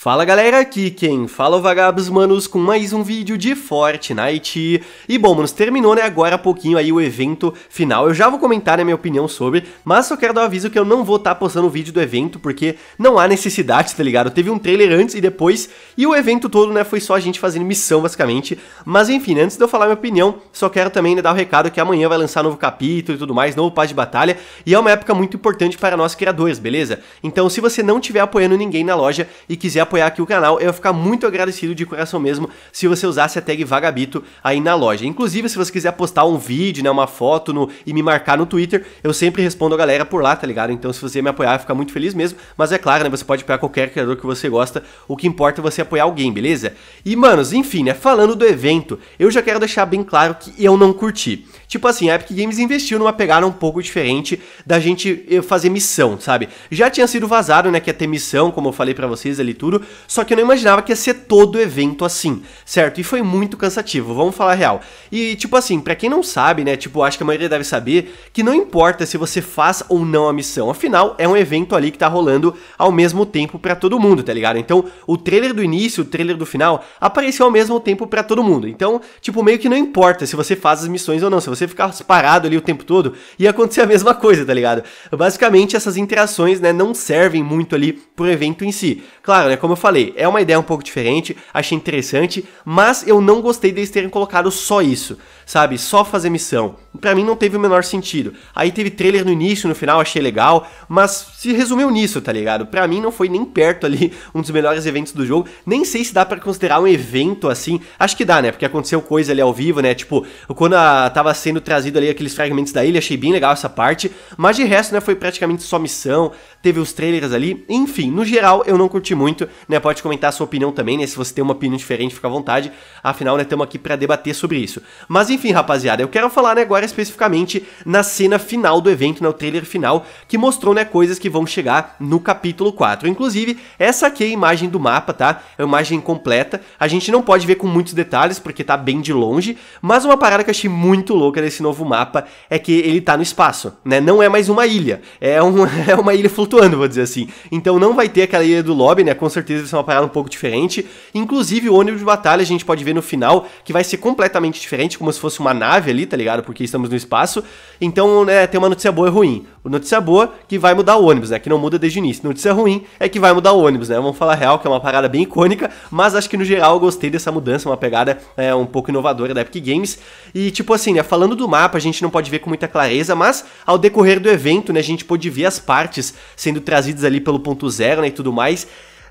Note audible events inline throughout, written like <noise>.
Fala galera, aqui quem fala é o Vagabos Manos com mais um vídeo de Fortnite. E bom, manos, terminou né, agora há pouquinho aí o evento final. Eu já vou comentar né, minha opinião sobre, mas só quero dar um aviso que eu não vou estar tá postando o vídeo do evento, porque não há necessidade, tá ligado? Teve um trailer antes e depois, e o evento todo né, foi só a gente fazendo missão basicamente. Mas enfim, né, antes de eu falar minha opinião, só quero também né, dar o um recado que amanhã vai lançar novo capítulo e tudo mais, novo paz de batalha, e é uma época muito importante para nós criadores, beleza? Então se você não estiver apoiando ninguém na loja e quiser apoiar aqui o canal, eu vou ficar muito agradecido de coração mesmo se você usasse a tag Vagabito aí na loja. Inclusive, se você quiser postar um vídeo, né, uma foto no, e me marcar no Twitter, eu sempre respondo a galera por lá, tá ligado? Então, se você me apoiar, eu vou ficar muito feliz mesmo. Mas é claro, né, você pode apoiar qualquer criador que você gosta, o que importa é você apoiar alguém, beleza? E, manos, enfim, né, falando do evento, eu já quero deixar bem claro que eu não curti. Tipo assim, a Epic Games investiu numa pegada um pouco diferente da gente eh, fazer missão, sabe? Já tinha sido vazado, né, que ia ter missão, como eu falei para vocês ali tudo, tudo, só que eu não imaginava que ia ser todo evento assim, certo? E foi muito cansativo, vamos falar real. E tipo assim, para quem não sabe, né, tipo, acho que a maioria deve saber que não importa se você faz ou não a missão, afinal é um evento ali que tá rolando ao mesmo tempo para todo mundo, tá ligado? Então, o trailer do início, o trailer do final apareceu ao mesmo tempo para todo mundo. Então, tipo, meio que não importa se você faz as missões ou não, se você ficar parado ali o tempo todo, ia acontecer a mesma coisa, tá ligado? Basicamente essas interações, né, não servem muito ali pro evento em si. Claro, né, como como eu falei, é uma ideia um pouco diferente, achei interessante, mas eu não gostei deles terem colocado só isso, sabe? Só fazer missão para mim não teve o menor sentido. Aí teve trailer no início, no final, achei legal, mas se resumiu nisso, tá ligado? Para mim não foi nem perto ali <laughs> um dos melhores eventos do jogo. Nem sei se dá para considerar um evento assim. Acho que dá, né? Porque aconteceu coisa ali ao vivo, né? Tipo, quando a, tava sendo trazido ali aqueles fragmentos da ilha, achei bem legal essa parte, mas de resto, né, foi praticamente só missão, teve os trailers ali. Enfim, no geral eu não curti muito, né? Pode comentar a sua opinião também, né? Se você tem uma opinião diferente, fica à vontade. Afinal, né, estamos aqui para debater sobre isso. Mas enfim, rapaziada, eu quero falar né, agora especificamente na cena final do evento, no né, o trailer final, que mostrou né, coisas que vão chegar no capítulo 4. Inclusive, essa aqui é a imagem do mapa, tá? É uma imagem completa. A gente não pode ver com muitos detalhes, porque tá bem de longe, mas uma parada que eu achei muito louca nesse novo mapa é que ele tá no espaço, né? Não é mais uma ilha, é, um, <laughs> é uma ilha flutuando, vou dizer assim. Então não vai ter aquela ilha do lobby, né? Com certeza vai ser é uma parada um pouco diferente. Inclusive, o ônibus de batalha a gente pode ver no final que vai ser completamente diferente, como se fosse uma nave ali, tá ligado? Porque estamos no espaço. Então, né, tem uma notícia boa e ruim. Notícia boa que vai mudar o ônibus, né? Que não muda desde o início. Notícia ruim é que vai mudar o ônibus, né? Vamos falar real, que é uma parada bem icônica, mas acho que no geral eu gostei dessa mudança, uma pegada é, um pouco inovadora da Epic Games. E tipo assim, né? Falando do mapa, a gente não pode ver com muita clareza, mas ao decorrer do evento, né, a gente pôde ver as partes sendo trazidas ali pelo ponto zero né, e tudo mais.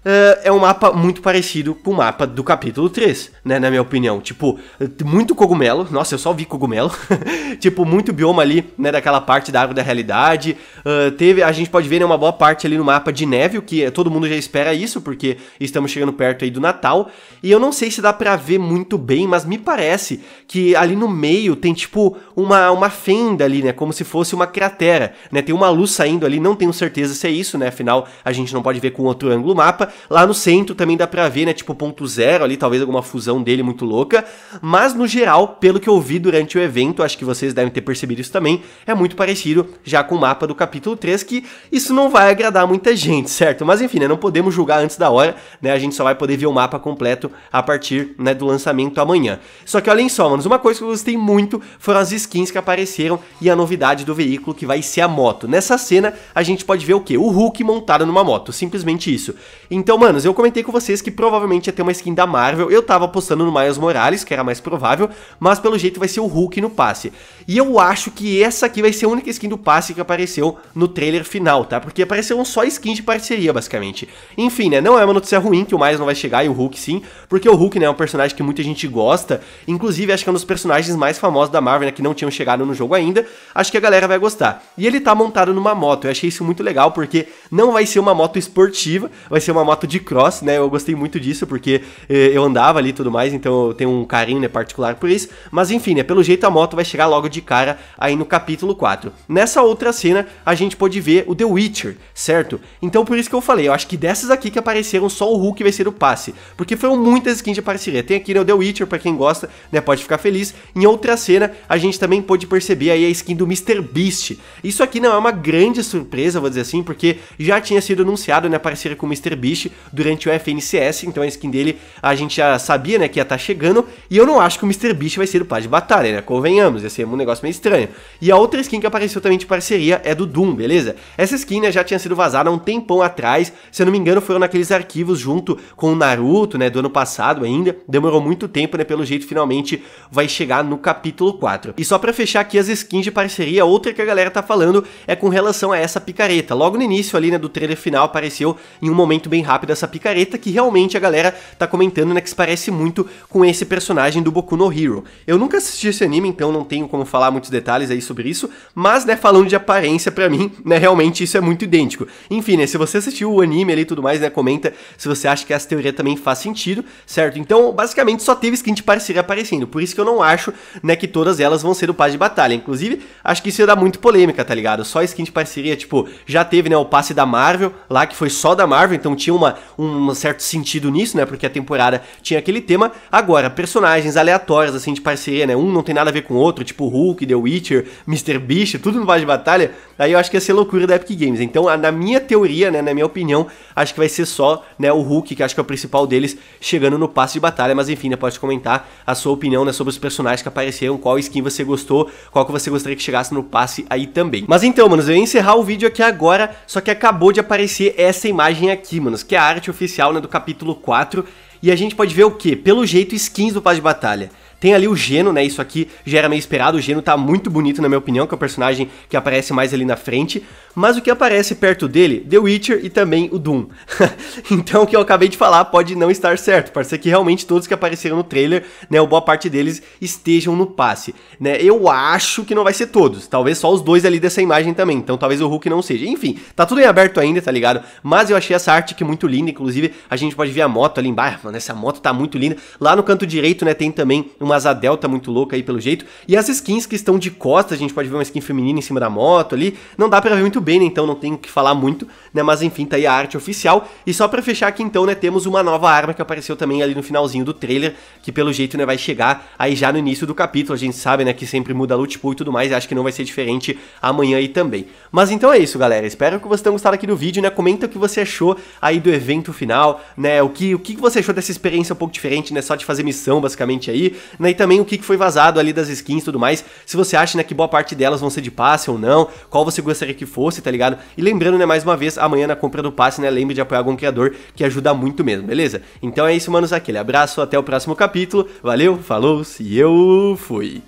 Eh, é um mapa muito parecido com o mapa do capítulo 3, né, na minha opinião. Tipo, muito cogumelo, nossa, eu só vi cogumelo. <laughs> tipo, muito bioma ali, né, daquela parte da Árvore da realidade. Uh, teve, a gente pode ver, né, uma boa parte ali no mapa de neve, o que é, todo mundo já espera isso, porque estamos chegando perto aí do Natal. E eu não sei se dá pra ver muito bem, mas me parece que ali no meio tem, tipo, uma, uma fenda ali, né, como se fosse uma cratera, né, tem uma luz saindo ali, não tenho certeza se é isso, né, afinal a gente não pode ver com outro ângulo mapa, Lá no centro também dá pra ver, né? Tipo, ponto zero ali, talvez alguma fusão dele muito louca. Mas no geral, pelo que eu vi durante o evento, acho que vocês devem ter percebido isso também, é muito parecido já com o mapa do capítulo 3, que isso não vai agradar muita gente, certo? Mas enfim, né? Não podemos julgar antes da hora, né? A gente só vai poder ver o mapa completo a partir né, do lançamento amanhã. Só que olhem só, manos, uma coisa que eu gostei muito foram as skins que apareceram e a novidade do veículo que vai ser a moto. Nessa cena, a gente pode ver o que? O Hulk montado numa moto, simplesmente isso. Então, então, manos, eu comentei com vocês que provavelmente ia ter uma skin da Marvel. Eu tava apostando no Miles Morales, que era mais provável, mas pelo jeito vai ser o Hulk no passe. E eu acho que essa aqui vai ser a única skin do passe que apareceu no trailer final, tá? Porque apareceram só skins de parceria, basicamente. Enfim, né, não é uma notícia ruim que o Miles não vai chegar e o Hulk sim, porque o Hulk, né, é um personagem que muita gente gosta. Inclusive, acho que é um dos personagens mais famosos da Marvel, né, que não tinham chegado no jogo ainda. Acho que a galera vai gostar. E ele tá montado numa moto, eu achei isso muito legal, porque não vai ser uma moto esportiva, vai ser uma moto de cross, né? Eu gostei muito disso porque eh, eu andava ali e tudo mais, então eu tenho um carinho né, particular por isso. Mas enfim, né, pelo jeito a moto vai chegar logo de cara aí no capítulo 4. Nessa outra cena, a gente pode ver o The Witcher, certo? Então por isso que eu falei, eu acho que dessas aqui que apareceram, só o Hulk vai ser o passe, porque foram muitas skins de parceria. Tem aqui né, o The Witcher, para quem gosta, né, pode ficar feliz. Em outra cena, a gente também pode perceber aí a skin do Mr. Beast. Isso aqui não é uma grande surpresa, vou dizer assim, porque já tinha sido anunciado, né, a parceria com o Mr. Beast, durante o FNCS, então a skin dele a gente já sabia, né, que ia estar tá chegando, e eu não acho que o Mr. Beast vai ser o par de batalha, né, convenhamos, ia ser um negócio meio estranho. E a outra skin que apareceu também de parceria é do Doom, beleza? Essa skin, né, já tinha sido vazada há um tempão atrás, se eu não me engano foram naqueles arquivos junto com o Naruto, né, do ano passado ainda, demorou muito tempo, né, pelo jeito finalmente vai chegar no capítulo 4. E só pra fechar aqui as skins de parceria, outra que a galera tá falando é com relação a essa picareta. Logo no início ali, né, do trailer final, apareceu em um momento bem rápido essa picareta que realmente a galera tá comentando, né, que se parece muito com esse personagem do Boku no Hero. Eu nunca assisti esse anime, então não tenho como falar muitos detalhes aí sobre isso, mas, né, falando de aparência, para mim, né, realmente isso é muito idêntico. Enfim, né, se você assistiu o anime ali e tudo mais, né, comenta se você acha que essa teoria também faz sentido, certo? Então, basicamente, só teve skin de parceria aparecendo, por isso que eu não acho, né, que todas elas vão ser o passe de batalha. Inclusive, acho que isso ia dar muito polêmica, tá ligado? Só skin de parceria, tipo, já teve, né, o passe da Marvel, lá que foi só da Marvel, então tinha uma, um certo sentido nisso, né? Porque a temporada tinha aquele tema. Agora, personagens aleatórios, assim, de parceria, né? Um não tem nada a ver com o outro, tipo Hulk, The Witcher, Mr. Beast, tudo no Vale de Batalha. Aí eu acho que ia ser loucura da Epic Games. Então, na minha teoria, né? Na minha opinião, acho que vai ser só, né? O Hulk, que acho que é o principal deles, chegando no passe de batalha. Mas enfim, né? Pode comentar a sua opinião, né? Sobre os personagens que apareceram, qual skin você gostou, qual que você gostaria que chegasse no passe aí também. Mas então, manos, eu ia encerrar o vídeo aqui agora, só que acabou de aparecer essa imagem aqui, manos, que é a arte oficial né, do capítulo 4. E a gente pode ver o que? Pelo jeito, skins do paz de Batalha. Tem ali o Geno, né? Isso aqui já era meio esperado. O Geno tá muito bonito, na minha opinião, que é o personagem que aparece mais ali na frente. Mas o que aparece perto dele, The Witcher e também o Doom. <laughs> então o que eu acabei de falar pode não estar certo. parece que realmente todos que apareceram no trailer, né? Ou boa parte deles estejam no passe, né? Eu acho que não vai ser todos. Talvez só os dois ali dessa imagem também. Então talvez o Hulk não seja. Enfim, tá tudo em aberto ainda, tá ligado? Mas eu achei essa arte aqui é muito linda. Inclusive, a gente pode ver a moto ali embaixo. Mano, essa moto tá muito linda. Lá no canto direito, né? Tem também um uma asa delta muito louca aí pelo jeito. E as skins que estão de costas, a gente pode ver uma skin feminina em cima da moto ali. Não dá pra ver muito bem, né? Então não tenho que falar muito, né? Mas enfim, tá aí a arte oficial. E só pra fechar aqui então, né? Temos uma nova arma que apareceu também ali no finalzinho do trailer, que pelo jeito, né? Vai chegar aí já no início do capítulo. A gente sabe, né? Que sempre muda a loot pool e tudo mais. E acho que não vai ser diferente amanhã aí também. Mas então é isso, galera. Espero que vocês tenham gostado aqui do vídeo, né? Comenta o que você achou aí do evento final, né? O que, o que você achou dessa experiência um pouco diferente, né? Só de fazer missão, basicamente aí, né, e também o que foi vazado ali das skins e tudo mais, se você acha, né, que boa parte delas vão ser de passe ou não, qual você gostaria que fosse, tá ligado? E lembrando, né, mais uma vez, amanhã na compra do passe, né, lembre de apoiar algum criador, que ajuda muito mesmo, beleza? Então é isso, manos, aquele abraço, até o próximo capítulo, valeu, falou e eu fui!